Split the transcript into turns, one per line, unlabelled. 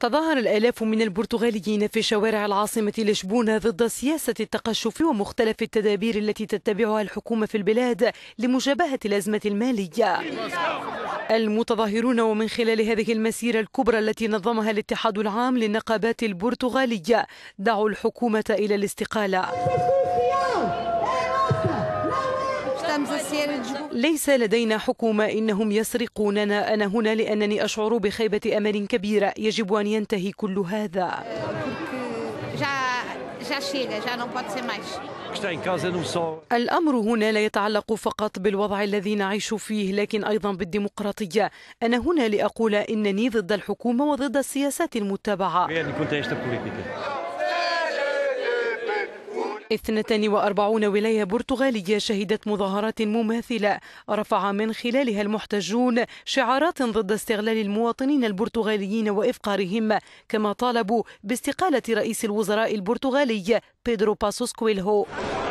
تظاهر الآلاف من البرتغاليين في شوارع العاصمة لشبونة ضد سياسة التقشف ومختلف التدابير التي تتبعها الحكومة في البلاد لمجابهة الأزمة المالية المتظاهرون ومن خلال هذه المسيرة الكبرى التي نظمها الاتحاد العام للنقابات البرتغالية دعوا الحكومة إلى الاستقالة ليس لدينا حكومة إنهم يسرقوننا أنا هنا لأنني أشعر بخيبة أمل كبيرة يجب أن ينتهي كل هذا euh, الأمر هنا لا يتعلق فقط بالوضع الذي نعيش فيه لكن أيضا بالديمقراطية أنا هنا لأقول إنني ضد الحكومة وضد السياسات المتبعة 42 ولاية برتغالية شهدت مظاهرات مماثلة رفع من خلالها المحتجون شعارات ضد استغلال المواطنين البرتغاليين وإفقارهم كما طالبوا باستقالة رئيس الوزراء البرتغالي بيدرو باسوس كويلهو